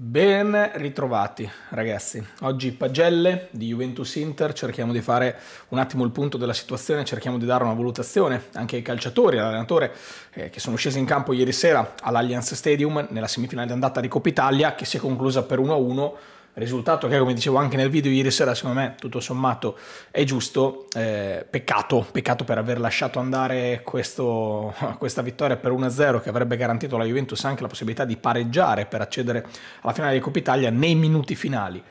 Ben ritrovati ragazzi, oggi pagelle di Juventus Inter, cerchiamo di fare un attimo il punto della situazione, cerchiamo di dare una valutazione anche ai calciatori, all'allenatore eh, che sono scesi in campo ieri sera all'Allianz Stadium nella semifinale d'andata di Coppa Italia che si è conclusa per 1-1 risultato che come dicevo anche nel video ieri sera secondo me tutto sommato è giusto, eh, peccato, peccato per aver lasciato andare questo, questa vittoria per 1-0 che avrebbe garantito alla Juventus anche la possibilità di pareggiare per accedere alla finale di Coppa Italia nei minuti finali.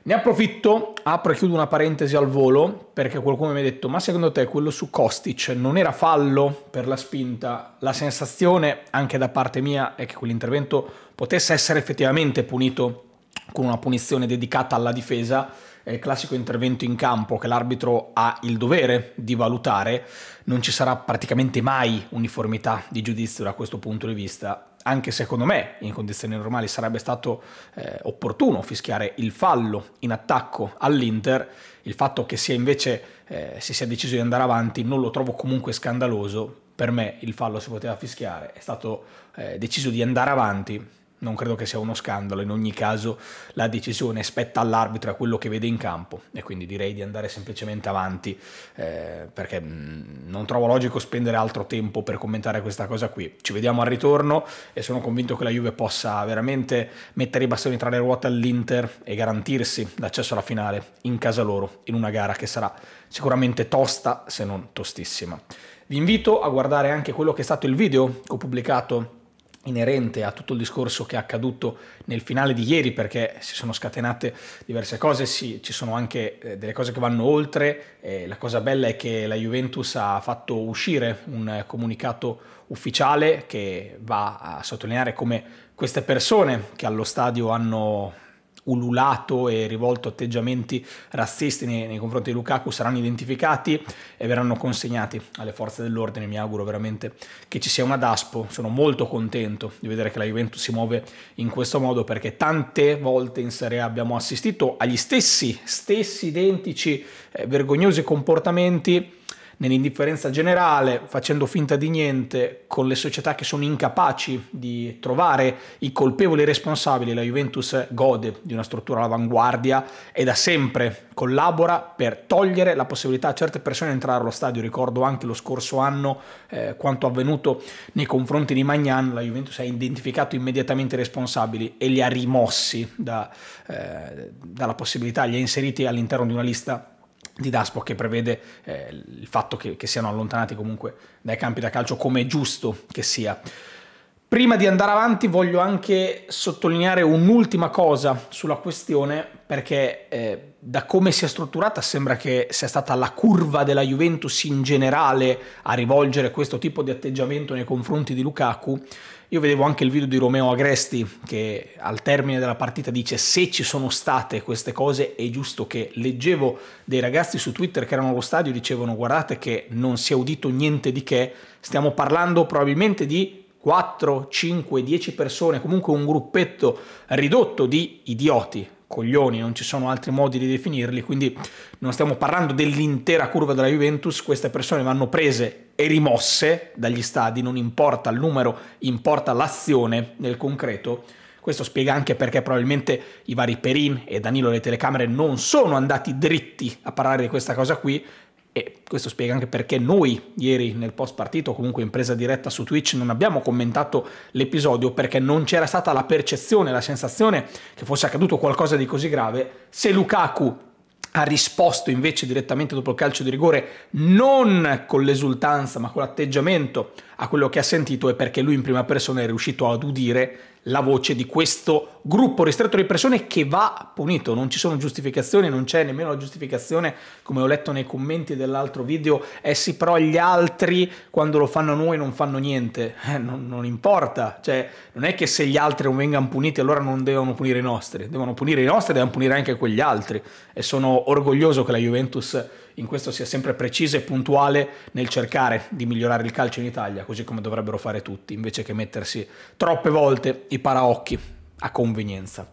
Ne approfitto, apro e chiudo una parentesi al volo, perché qualcuno mi ha detto, ma secondo te quello su Kostic non era fallo per la spinta? La sensazione, anche da parte mia, è che quell'intervento potesse essere effettivamente punito con una punizione dedicata alla difesa, è il classico intervento in campo che l'arbitro ha il dovere di valutare, non ci sarà praticamente mai uniformità di giudizio da questo punto di vista. Anche secondo me, in condizioni normali, sarebbe stato eh, opportuno fischiare il fallo in attacco all'Inter. Il fatto che sia invece, eh, si sia deciso di andare avanti, non lo trovo comunque scandaloso. Per me il fallo si poteva fischiare, è stato eh, deciso di andare avanti non credo che sia uno scandalo, in ogni caso la decisione spetta all'arbitro a quello che vede in campo e quindi direi di andare semplicemente avanti eh, perché mm, non trovo logico spendere altro tempo per commentare questa cosa qui. Ci vediamo al ritorno e sono convinto che la Juve possa veramente mettere i bastoni tra le ruote all'Inter e garantirsi l'accesso alla finale in casa loro in una gara che sarà sicuramente tosta se non tostissima. Vi invito a guardare anche quello che è stato il video che ho pubblicato inerente a tutto il discorso che è accaduto nel finale di ieri perché si sono scatenate diverse cose, sì, ci sono anche eh, delle cose che vanno oltre, eh, la cosa bella è che la Juventus ha fatto uscire un comunicato ufficiale che va a sottolineare come queste persone che allo stadio hanno ululato e rivolto atteggiamenti razzisti nei, nei, confronti di Lukaku saranno identificati e verranno consegnati alle forze dell'ordine. Mi auguro veramente che ci sia una DASPO. Sono molto contento di vedere che la Juventus si muove in questo modo perché tante volte in Serie A abbiamo assistito agli stessi, stessi identici eh, vergognosi comportamenti nell'indifferenza generale, facendo finta di niente, con le società che sono incapaci di trovare i colpevoli responsabili, la Juventus gode di una struttura all'avanguardia e da sempre collabora per togliere la possibilità a certe persone di entrare allo stadio. Ricordo anche lo scorso anno eh, quanto avvenuto nei confronti di Magnan, la Juventus ha identificato immediatamente i responsabili e li ha rimossi da, eh, dalla possibilità, li ha inseriti all'interno di una lista di Daspo che prevede eh, il fatto che, che siano allontanati comunque dai campi da calcio come è giusto che sia. Prima di andare avanti voglio anche sottolineare un'ultima cosa sulla questione perché eh, da come si è strutturata sembra che sia stata la curva della Juventus in generale a rivolgere questo tipo di atteggiamento nei confronti di Lukaku. Io vedevo anche il video di Romeo Agresti che al termine della partita dice se ci sono state queste cose è giusto che leggevo dei ragazzi su Twitter che erano allo stadio dicevano guardate che non si è udito niente di che, stiamo parlando probabilmente di 4, 5, 10 persone, comunque un gruppetto ridotto di idioti, coglioni, non ci sono altri modi di definirli, quindi non stiamo parlando dell'intera curva della Juventus, queste persone vanno prese e rimosse dagli stadi, non importa il numero, importa l'azione nel concreto. Questo spiega anche perché probabilmente i vari Perin e Danilo le telecamere non sono andati dritti a parlare di questa cosa qui, e questo spiega anche perché noi ieri nel post partito, comunque in presa diretta su Twitch, non abbiamo commentato l'episodio perché non c'era stata la percezione, la sensazione che fosse accaduto qualcosa di così grave. Se Lukaku ha risposto invece direttamente dopo il calcio di rigore non con l'esultanza ma con l'atteggiamento a quello che ha sentito è perché lui in prima persona è riuscito ad udire la voce di questo gruppo ristretto di persone che va punito, non ci sono giustificazioni, non c'è nemmeno la giustificazione, come ho letto nei commenti dell'altro video, eh sì però gli altri quando lo fanno noi non fanno niente, eh, non, non, importa, cioè non è che se gli altri non vengano puniti allora non devono punire i nostri, devono punire i nostri e devono punire anche quegli altri e sono orgoglioso che la Juventus in questo sia sempre precisa e puntuale nel cercare di migliorare il calcio in Italia, così come dovrebbero fare tutti, invece che mettersi troppe volte i paraocchi a convenienza.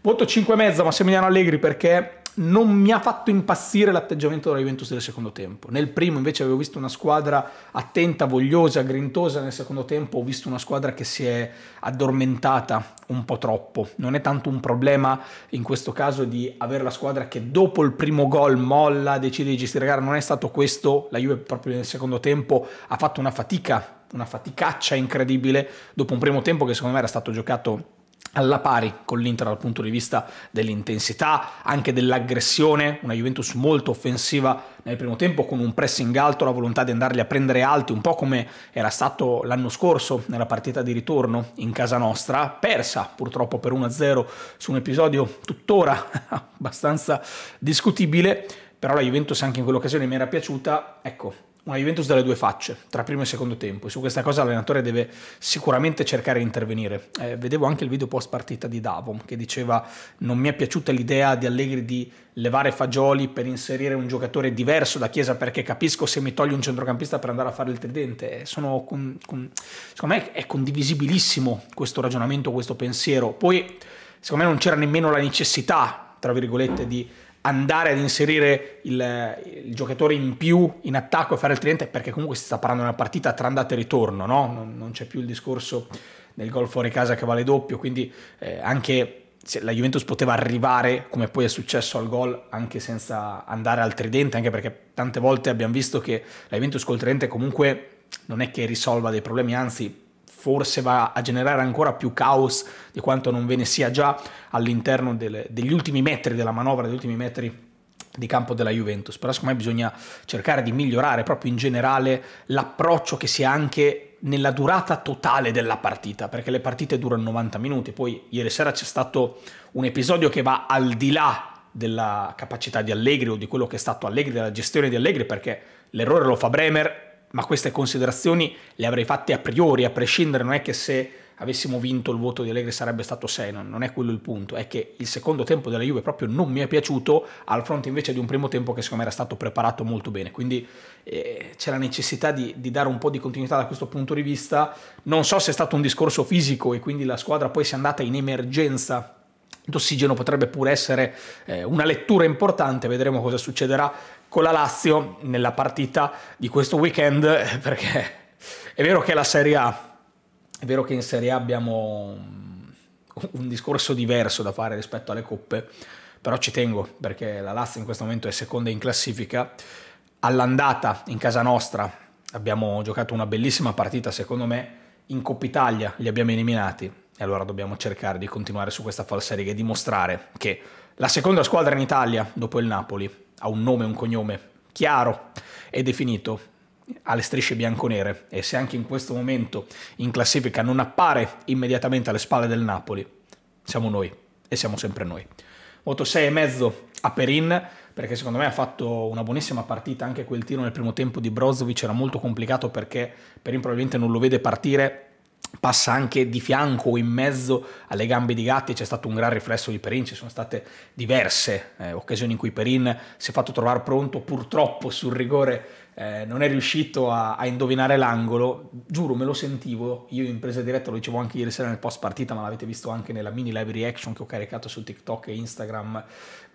Voto 5,5 Massimiliano Allegri perché non mi ha fatto impazzire l'atteggiamento della Juventus del secondo tempo. Nel primo invece avevo visto una squadra attenta, vogliosa, grintosa, nel secondo tempo ho visto una squadra che si è addormentata un po' troppo. Non è tanto un problema in questo caso di avere la squadra che dopo il primo gol molla, decide di gestire la gara, non è stato questo, la Juve proprio nel secondo tempo ha fatto una fatica, una faticaccia incredibile dopo un primo tempo che secondo me era stato giocato alla pari con l'Inter dal punto di vista dell'intensità, anche dell'aggressione, una Juventus molto offensiva nel primo tempo con un pressing alto, la volontà di andarli a prendere alti, un po' come era stato l'anno scorso nella partita di ritorno in casa nostra, persa purtroppo per 1-0 su un episodio tuttora abbastanza discutibile, però la Juventus anche in quell'occasione mi era piaciuta, ecco, una Juventus dalle due facce, tra primo e secondo tempo, e su questa cosa l'allenatore deve sicuramente cercare di intervenire. Eh, vedevo anche il video post partita di Davon che diceva non mi è piaciuta l'idea di Allegri di levare fagioli per inserire un giocatore diverso da Chiesa perché capisco se mi togli un centrocampista per andare a fare il tridente. Eh, sono con, con, secondo me è condivisibilissimo questo ragionamento, questo pensiero. Poi secondo me non c'era nemmeno la necessità, tra virgolette, di andare ad inserire il, il, giocatore in più in attacco e fare il tridente perché comunque si sta parlando di una partita tra andata e ritorno, no? non, non, c'è più il discorso del gol fuori casa che vale doppio, quindi eh, anche la Juventus poteva arrivare, come poi è successo al gol, anche senza andare al tridente, anche perché tante volte abbiamo visto che la Juventus col tridente comunque non è che risolva dei problemi, anzi forse va a generare ancora più caos di quanto non ve ne sia già all'interno delle, degli ultimi metri della manovra, degli ultimi metri di campo della Juventus, però secondo me bisogna cercare di migliorare proprio in generale l'approccio che sia anche nella durata totale della partita, perché le partite durano 90 minuti, poi ieri sera c'è stato un episodio che va al di là della capacità di Allegri o di quello che è stato Allegri, della gestione di Allegri, perché l'errore lo fa Bremer ma queste considerazioni le avrei fatte a priori, a prescindere, non è che se avessimo vinto il voto di Allegri sarebbe stato Senon, non è quello il punto, è che il secondo tempo della Juve proprio non mi è piaciuto al fronte invece di un primo tempo che secondo me era stato preparato molto bene, quindi eh, c'è la necessità di, di, dare un po' di continuità da questo punto di vista, non so se è stato un discorso fisico e quindi la squadra poi si è andata in emergenza d'ossigeno potrebbe pure essere eh, una lettura importante, vedremo cosa succederà con la Lazio nella partita di questo weekend, eh, perché è vero che la Serie A, è vero che in Serie A abbiamo mm, un discorso diverso da fare rispetto alle coppe, però ci tengo perché la Lazio in questo momento è seconda in classifica. All'andata in casa nostra abbiamo giocato una bellissima partita, secondo me in Coppa Italia li abbiamo eliminati e allora dobbiamo cercare di continuare su questa falsa riga e dimostrare che la seconda squadra in Italia dopo il Napoli ha un nome e un cognome chiaro e definito, alle le strisce bianconere e se anche in questo momento in classifica non appare immediatamente alle spalle del Napoli, siamo noi e siamo sempre noi. Voto mezzo a Perin perché secondo me ha fatto una buonissima partita, anche quel tiro nel primo tempo di Brozovic era molto complicato perché Perin probabilmente non lo vede partire passa anche di fianco o in mezzo alle gambe di Gatti, c'è stato un gran riflesso di Perin, ci sono state diverse eh, occasioni in cui Perin si è fatto trovare pronto purtroppo sul rigore eh, non è riuscito a, a, indovinare l'angolo, giuro me lo sentivo, io in presa diretta lo dicevo anche ieri sera nel post partita, ma l'avete visto anche nella mini live reaction che ho caricato su TikTok e Instagram,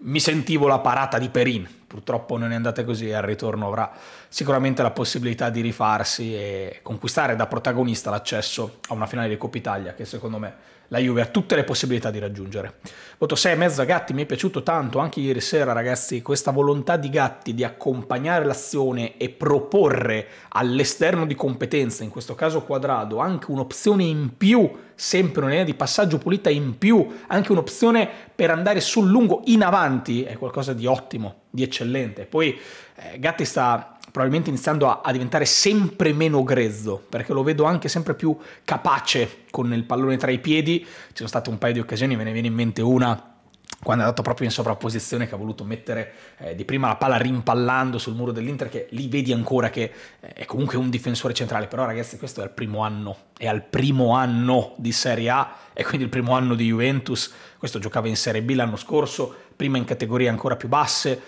mi sentivo la parata di Perin, purtroppo non è andata così e al ritorno avrà sicuramente la possibilità di rifarsi e conquistare da protagonista l'accesso a una finale di Coppa Italia che secondo me la Juve ha tutte le possibilità di raggiungere. Voto 6 e mezzo a Gatti, mi è piaciuto tanto anche ieri sera ragazzi, questa volontà di Gatti di accompagnare l'azione e proporre all'esterno di competenza, in questo caso quadrado, anche un'opzione in più, sempre un'idea di passaggio pulita in più, anche un'opzione per andare sul lungo in avanti, è qualcosa di ottimo, di eccellente. Poi eh, Gatti sta probabilmente iniziando a, a, diventare sempre meno grezzo, perché lo vedo anche sempre più capace con il pallone tra i piedi. Ci sono state un paio di occasioni, me ne viene in mente una quando è andato proprio in sovrapposizione che ha voluto mettere eh, di prima la palla rimpallando sul muro dell'Inter che lì vedi ancora che eh, è comunque un difensore centrale però ragazzi questo è il primo anno è al primo anno di Serie A e quindi il primo anno di Juventus questo giocava in Serie B l'anno scorso prima in categorie ancora più basse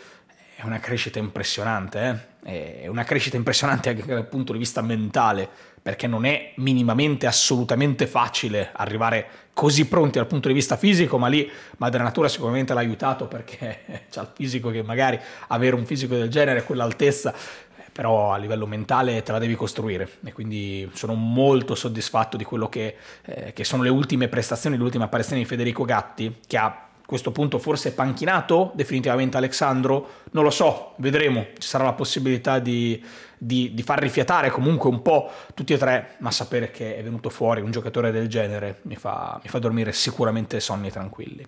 è una crescita impressionante eh è una crescita impressionante anche dal punto di vista mentale, perché non è minimamente assolutamente facile arrivare così pronti dal punto di vista fisico, ma lì Madre Natura sicuramente l'ha aiutato perché c'è il fisico che magari avere un fisico del genere a quell'altezza però a livello mentale te la devi costruire e quindi sono molto soddisfatto di quello che, eh, che sono le ultime prestazioni, le ultime apparizioni di Federico Gatti che ha a questo punto forse panchinato definitivamente Alexandro, non lo so, vedremo, ci sarà la possibilità di, di, di, far rifiatare comunque un po' tutti e tre, ma sapere che è venuto fuori un giocatore del genere mi fa, mi fa dormire sicuramente sonni tranquilli.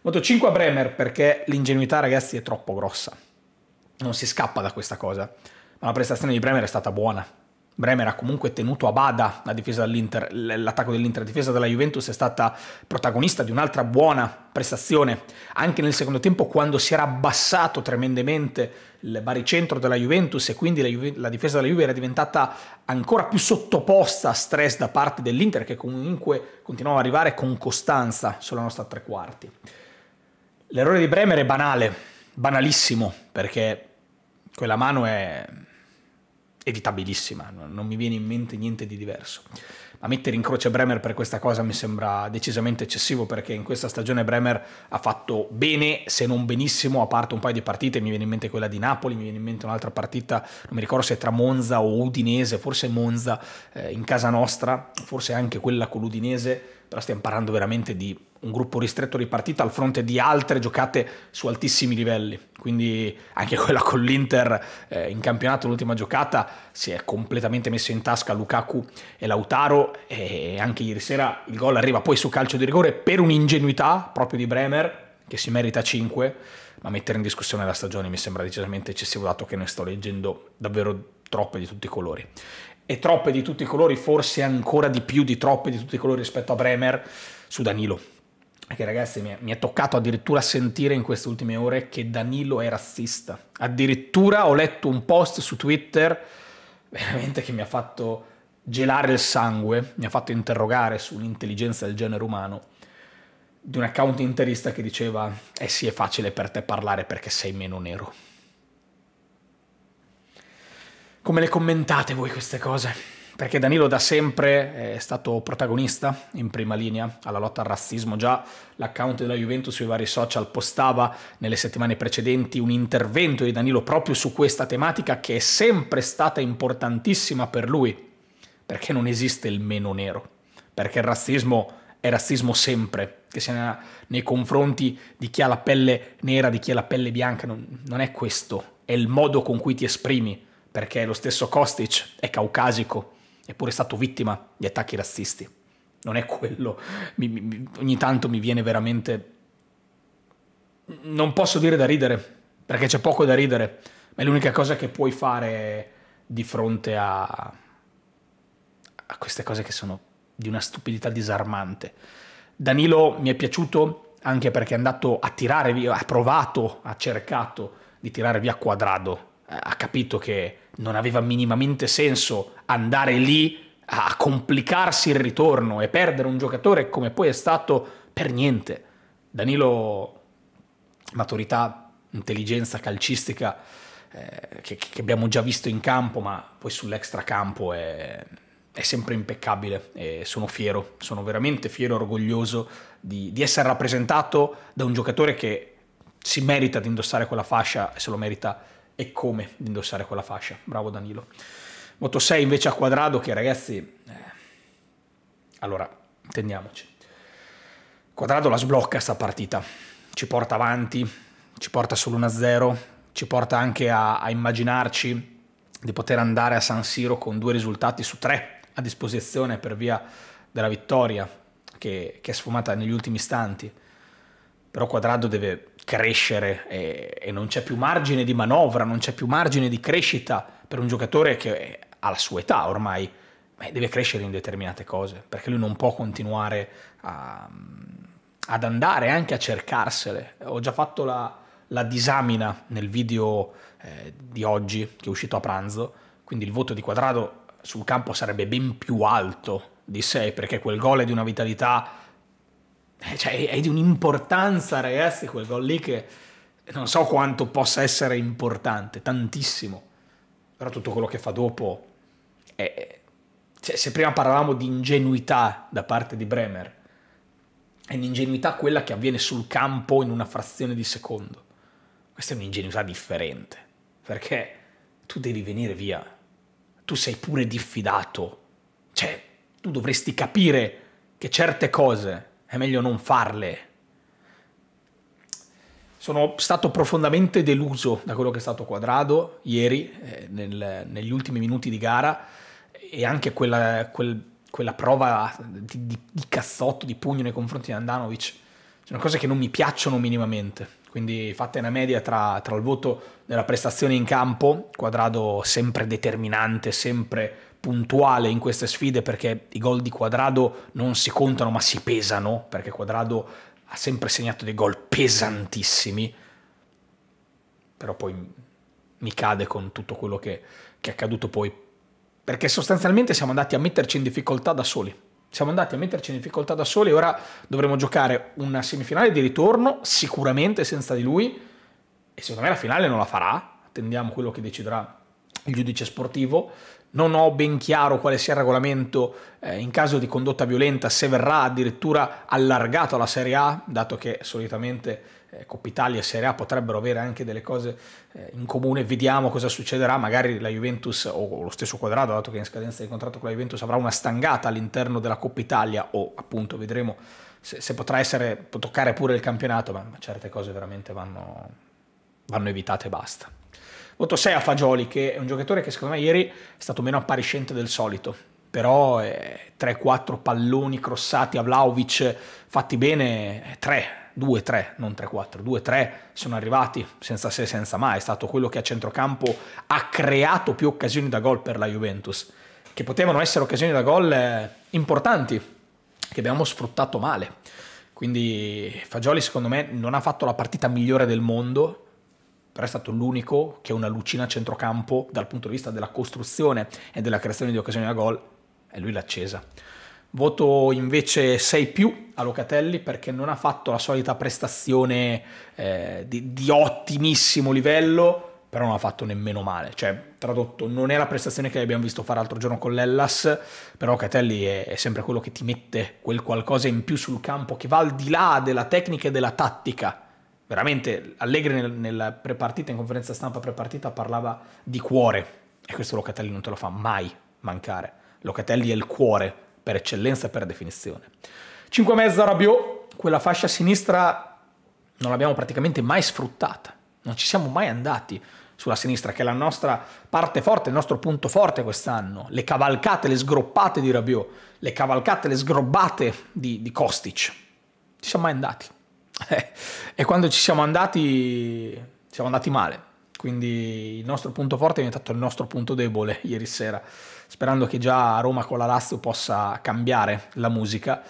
Voto 5 a Bremer perché l'ingenuità ragazzi è troppo grossa, non si scappa da questa cosa, ma la prestazione di Bremer è stata buona, Bremer ha comunque tenuto a bada la difesa dell'Inter, l'attacco dell'Inter, la difesa della Juventus è stata protagonista di un'altra buona prestazione, anche nel secondo tempo quando si era abbassato tremendamente il baricentro della Juventus e quindi la, Juve, la difesa della Juve era diventata ancora più sottoposta a stress da parte dell'Inter che comunque continuava ad arrivare con costanza sulla nostra tre quarti. L'errore di Bremer è banale, banalissimo, perché quella mano è evitabilissima, non mi viene in mente niente di diverso. A mettere in croce Bremer per questa cosa mi sembra decisamente eccessivo perché in questa stagione Bremer ha fatto bene, se non benissimo, a parte un paio di partite, mi viene in mente quella di Napoli, mi viene in mente un'altra partita, non mi ricordo se è tra Monza o Udinese, forse Monza eh, in casa nostra, forse anche quella con l'Udinese, però stiamo parlando veramente di un gruppo ristretto di partite al fronte di altre giocate su altissimi livelli. Quindi anche quella con l'Inter eh, in campionato, l'ultima giocata, si è completamente messo in tasca Lukaku e Lautaro e anche ieri sera il gol arriva poi su calcio di rigore per un'ingenuità proprio di Bremer, che si merita 5, ma mettere in discussione la stagione mi sembra decisamente eccessivo dato che ne sto leggendo davvero troppe di tutti i colori e troppe di tutti i colori, forse ancora di più di troppe di tutti i colori rispetto a Bremer su Danilo che ragazzi mi è, mi è, toccato addirittura sentire in queste ultime ore che Danilo è razzista. Addirittura ho letto un post su Twitter veramente che mi ha fatto gelare il sangue, mi ha fatto interrogare sull'intelligenza del genere umano di un account interista che diceva "Eh sì, è facile per te parlare perché sei meno nero". Come le commentate voi queste cose? perché Danilo da sempre eh, è stato protagonista in prima linea alla lotta al razzismo. Già l'account della Juventus sui vari social postava nelle settimane precedenti un intervento di Danilo proprio su questa tematica che è sempre stata importantissima per lui, perché non esiste il meno nero, perché il razzismo è razzismo sempre, che sia nei confronti di chi ha la pelle nera, di chi ha la pelle bianca, non, non è questo, è il modo con cui ti esprimi, perché lo stesso Kostic è caucasico, eppure è stato vittima di attacchi razzisti. Non è quello. Mi, mi, ogni tanto mi viene veramente... Non posso dire da ridere, perché c'è poco da ridere, ma è l'unica cosa che puoi fare di fronte a, a queste cose che sono di una stupidità disarmante. Danilo mi è piaciuto anche perché è andato a tirare via, ha provato, ha cercato di tirare via Quadrado, ha capito che non aveva minimamente senso andare lì a complicarsi il ritorno e perdere un giocatore come poi è stato per niente. Danilo, maturità, intelligenza calcistica eh, che, che, abbiamo già visto in campo, ma poi sull'extracampo è, è sempre impeccabile e sono fiero, sono veramente fiero e orgoglioso di, di essere rappresentato da un giocatore che si merita di indossare quella fascia e se lo merita e come di indossare quella fascia. Bravo Danilo. Moto 6 invece a quadrado che ragazzi... Eh, allora, intendiamoci. Quadrado la sblocca sta partita, ci porta avanti, ci porta sull1 0 ci porta anche a, a immaginarci di poter andare a San Siro con due risultati su tre a disposizione per via della vittoria che, che è sfumata negli ultimi istanti. Però Quadrado deve crescere e, e non c'è più margine di manovra, non c'è più margine di crescita per un giocatore che alla sua età ormai, beh, deve crescere in determinate cose, perché lui non può continuare a, ad andare anche a cercarsele. Ho già fatto la, la disamina nel video eh, di oggi, che è uscito a pranzo, quindi il voto di quadrato sul campo sarebbe ben più alto di 6, perché quel gol è di una vitalità, eh, cioè è di un'importanza, ragazzi, quel gol lì che non so quanto possa essere importante, tantissimo. Però tutto quello che fa dopo e, eh, cioè, se prima parlavamo di ingenuità da parte di Bremer, è un'ingenuità quella che avviene sul campo in una frazione di secondo. Questa è un'ingenuità differente, perché tu devi venire via, tu sei pure diffidato, cioè tu dovresti capire che certe cose è meglio non farle sono stato profondamente deluso da quello che è stato Quadrado ieri, eh, nel, negli ultimi minuti di gara, e anche quella, quel, quella prova di, di, di, cazzotto, di pugno nei confronti di Andanovic. Sono cose che non mi piacciono minimamente. Quindi fatta una media tra, tra il voto della prestazione in campo, Quadrado sempre determinante, sempre puntuale in queste sfide perché i gol di Quadrado non si contano ma si pesano, perché Quadrado ha sempre segnato dei gol pesantissimi, però poi mi cade con tutto quello che, che è accaduto poi, perché sostanzialmente siamo andati a metterci in difficoltà da soli. Siamo andati a metterci in difficoltà da soli, ora dovremo giocare una semifinale di ritorno, sicuramente senza di lui, e secondo me la finale non la farà, attendiamo quello che deciderà il giudice sportivo, non ho ben chiaro quale sia il regolamento eh, in caso di condotta violenta, se verrà addirittura allargato alla Serie A, dato che solitamente eh, Coppa Italia e Serie A potrebbero avere anche delle cose eh, in comune, vediamo cosa succederà, magari la Juventus o lo stesso Quadrado, dato che è in scadenza di contratto con la Juventus, avrà una stangata all'interno della Coppa Italia o appunto vedremo se, se potrà essere, toccare pure il campionato, ma, ma certe cose veramente vanno, vanno evitate e basta. Voto 6 a Fagioli, che è un giocatore che secondo me ieri è stato meno appariscente del solito, però eh, 3-4 palloni crossati a Vlaovic fatti bene, 3, eh, 2-3, non 3-4, 2-3 sono arrivati senza se senza mai, è stato quello che a centrocampo ha creato più occasioni da gol per la Juventus, che potevano essere occasioni da gol eh, importanti, che abbiamo sfruttato male. Quindi Fagioli secondo me non ha fatto la partita migliore del mondo, però è stato l'unico che è una lucina a centrocampo dal punto di vista della costruzione e della creazione di occasioni da gol e lui l'ha accesa. Voto invece 6 più a Locatelli perché non ha fatto la solita prestazione eh, di, di ottimissimo livello, però non ha fatto nemmeno male. Cioè, tradotto, non è la prestazione che abbiamo visto fare l'altro giorno con l'Ellas, però Locatelli è, è, sempre quello che ti mette quel qualcosa in più sul campo, che va al di là della tecnica e della tattica veramente Allegri nel, nella prepartita, in conferenza stampa prepartita, parlava di cuore e questo Locatelli non te lo fa mai mancare. Locatelli è il cuore per eccellenza e per definizione. e 5,5 Rabiot, quella fascia sinistra non l'abbiamo praticamente mai sfruttata, non ci siamo mai andati sulla sinistra, che è la nostra parte forte, il nostro punto forte quest'anno. Le cavalcate, le sgroppate di Rabiot, le cavalcate, le sgrobbate di, di Kostic. Ci siamo mai andati. Eh, e quando ci siamo andati, siamo andati male. Quindi il nostro punto forte è diventato il nostro punto debole ieri sera. Sperando che già a Roma con la Lazio possa cambiare la musica.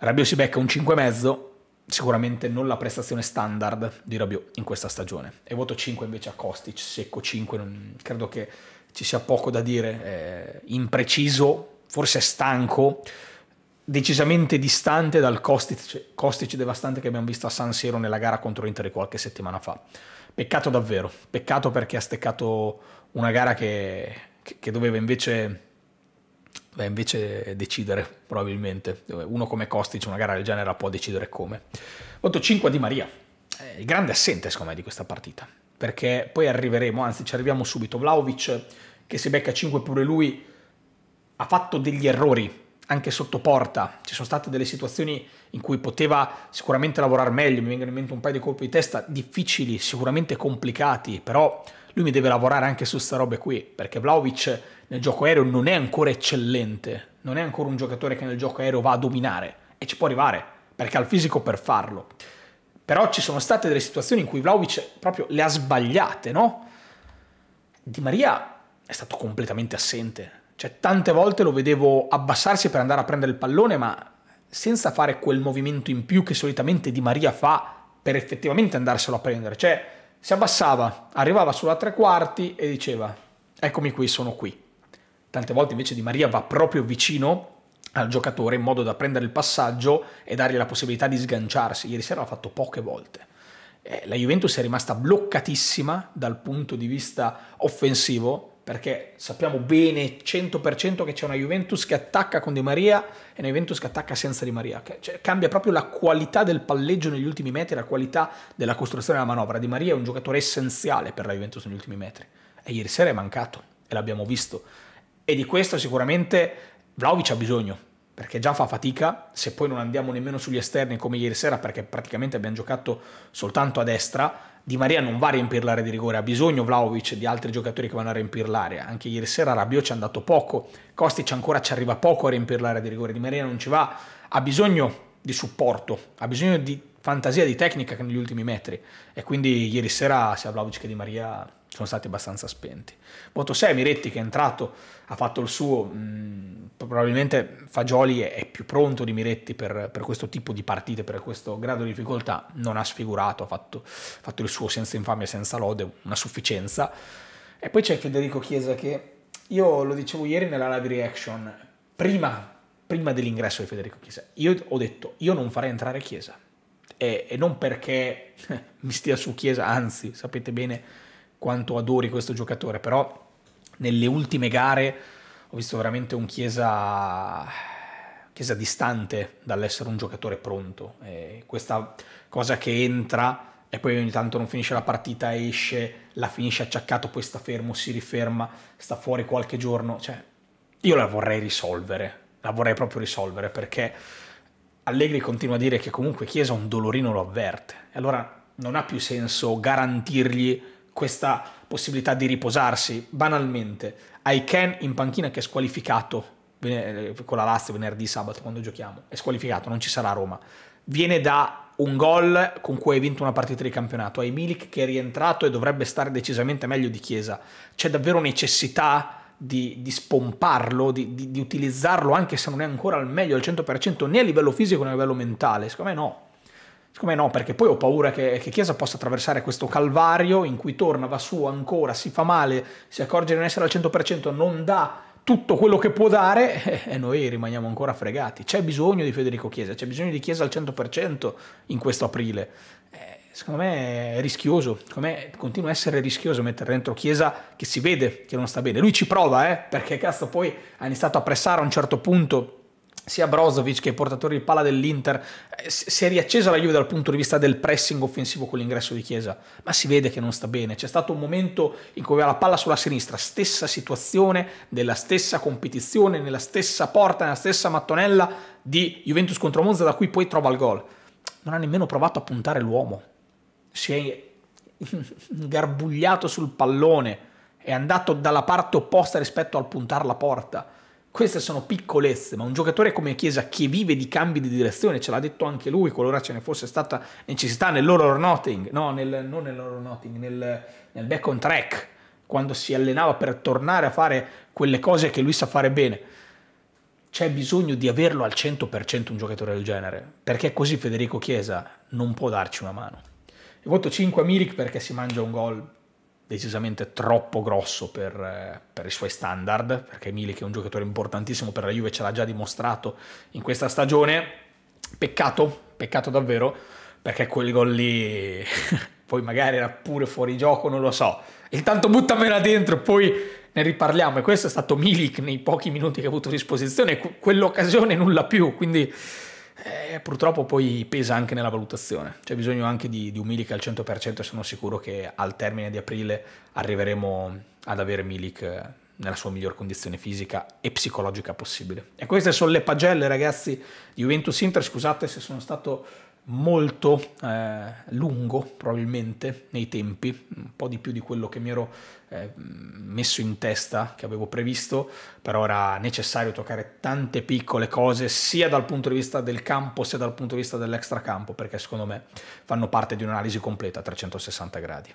Rabio si becca un 5,5, sicuramente non la prestazione standard di Rabiot in questa stagione. E voto 5 invece a Kostic, secco 5, non, credo che ci sia poco da dire, eh, impreciso, forse stanco, decisamente distante dal Kostic, cioè, Kostic devastante che abbiamo visto a San Siro nella gara contro Inter qualche settimana fa. Peccato davvero, peccato perché ha steccato una gara che, che doveva invece, doveva invece decidere probabilmente. Uno come Kostic una gara del genere la può decidere come. 8-5 a Di Maria, eh, il grande assente secondo me di questa partita, perché poi arriveremo, anzi ci arriviamo subito, Vlaovic che si becca 5 pure lui, ha fatto degli errori anche sotto porta, ci sono state delle situazioni in cui poteva sicuramente lavorare meglio, mi vengono in mente un paio di colpi di testa difficili, sicuramente complicati, però lui mi deve lavorare anche su queste robe qui, perché Vlaovic nel gioco aereo non è ancora eccellente, non è ancora un giocatore che nel gioco aereo va a dominare, e ci può arrivare, perché ha il fisico per farlo. Però ci sono state delle situazioni in cui Vlaovic proprio le ha sbagliate, no? Di Maria è stato completamente assente, cioè, tante volte lo vedevo abbassarsi per andare a prendere il pallone, ma senza fare quel movimento in più che solitamente Di Maria fa per effettivamente andarselo a prendere. Cioè, si abbassava, arrivava sulla tre quarti e diceva: Eccomi qui, sono qui. Tante volte invece Di Maria va proprio vicino al giocatore in modo da prendere il passaggio e dargli la possibilità di sganciarsi. Ieri sera l'ha fatto poche volte. Eh, la Juventus è rimasta bloccatissima dal punto di vista offensivo perché sappiamo bene 100% che c'è una Juventus che attacca con Di Maria e una Juventus che attacca senza Di Maria. Cioè, cambia proprio la qualità del palleggio negli ultimi metri, la qualità della costruzione della manovra. Di Maria è un giocatore essenziale per la Juventus negli ultimi metri e ieri sera è mancato e l'abbiamo visto. E di questo sicuramente Vlaovic ha bisogno, perché già fa fatica, se poi non andiamo nemmeno sugli esterni come ieri sera perché praticamente abbiamo giocato soltanto a destra, Di Maria non va a riempire l'area di rigore, ha bisogno Vlaovic di altri giocatori che vanno a riempire l'area, anche ieri sera Rabiot ci è andato poco, Kostic ancora ci arriva poco a riempire l'area di rigore, Di Maria non ci va, ha bisogno di supporto, ha bisogno di fantasia, di tecnica negli ultimi metri e quindi ieri sera sia Vlaovic che Di Maria sono stati abbastanza spenti. Voto 6 Miretti che è entrato, ha fatto il suo, mh, mm, probabilmente Fagioli è, più pronto di Miretti per, per, questo tipo di partite, per questo grado di difficoltà, non ha sfigurato, ha fatto, fatto il suo senza infamia, senza lode, una sufficienza. E poi c'è Federico Chiesa che, io lo dicevo ieri nella live reaction, prima, prima dell'ingresso di Federico Chiesa, io ho detto, io non farei entrare Chiesa. E, e non perché mi stia su Chiesa, anzi, sapete bene quanto adori questo giocatore, però nelle ultime gare ho visto veramente un Chiesa, chiesa distante dall'essere un giocatore pronto. E questa cosa che entra e poi ogni tanto non finisce la partita, esce, la finisce acciaccato, poi sta fermo, si riferma, sta fuori qualche giorno. Cioè, io la vorrei risolvere, la vorrei proprio risolvere perché Allegri continua a dire che comunque Chiesa un dolorino lo avverte. E allora non ha più senso garantirgli questa possibilità di riposarsi. Banalmente, hai Ken in panchina che è squalificato eh, con la Lazio venerdì, sabato, quando giochiamo. È squalificato, non ci sarà Roma. Viene da un gol con cui hai vinto una partita di campionato. Hai Milik che è rientrato e dovrebbe stare decisamente meglio di Chiesa. C'è davvero necessità di, di spomparlo, di, di, di utilizzarlo anche se non è ancora al meglio al 100%, né a livello fisico né a livello mentale. Secondo me no. Siccome no, perché poi ho paura che, che, Chiesa possa attraversare questo calvario in cui torna, va su ancora, si fa male, si accorge di non essere al 100%, non dà tutto quello che può dare e noi rimaniamo ancora fregati. C'è bisogno di Federico Chiesa, c'è bisogno di Chiesa al 100% in questo aprile. Eh, secondo me è rischioso, secondo me continua a essere rischioso mettere dentro Chiesa che si vede che non sta bene. Lui ci prova, eh, perché cazzo poi ha iniziato a pressare a un certo punto sia Brozovic che i portatori di palla dell'Inter, eh, si è riaccesa la Juve dal punto di vista del pressing offensivo con l'ingresso di Chiesa, ma si vede che non sta bene. C'è stato un momento in cui aveva la palla sulla sinistra, stessa situazione, nella stessa competizione, nella stessa porta, nella stessa mattonella di Juventus contro Monza, da cui poi trova il gol. Non ha nemmeno provato a puntare l'uomo, si è ingarbugliato sul pallone, è andato dalla parte opposta rispetto al puntare la porta queste sono piccolezze, ma un giocatore come Chiesa che vive di cambi di direzione, ce l'ha detto anche lui, qualora ce ne fosse stata necessità nell'horror nothing, no, nel, non nell'horror nothing, nel, nel back on track, quando si allenava per tornare a fare quelle cose che lui sa fare bene. C'è bisogno di averlo al 100% un giocatore del genere, perché così Federico Chiesa non può darci una mano. E voto 5 a Milik perché si mangia un gol decisamente troppo grosso per, eh, per, i suoi standard, perché Milik è un giocatore importantissimo per la Juve, ce l'ha già dimostrato in questa stagione. Peccato, peccato davvero, perché quel gol lì poi magari era pure fuori gioco, non lo so. Intanto buttamela dentro, poi ne riparliamo. E questo è stato Milik nei pochi minuti che ha avuto a disposizione, quell'occasione nulla più, quindi eh, purtroppo poi pesa anche nella valutazione. C'è bisogno anche di, di un Milik al 100% e sono sicuro che al termine di aprile arriveremo ad avere Milik eh, nella sua miglior condizione fisica e psicologica possibile. E queste sono le pagelle, ragazzi, di Juventus Inter. Scusate se sono stato molto eh, lungo probabilmente nei tempi, un po' di più di quello che mi ero eh, messo in testa, che avevo previsto, però era necessario toccare tante piccole cose sia dal punto di vista del campo sia dal punto di vista dell'extracampo, perché secondo me fanno parte di un'analisi completa a 360 gradi.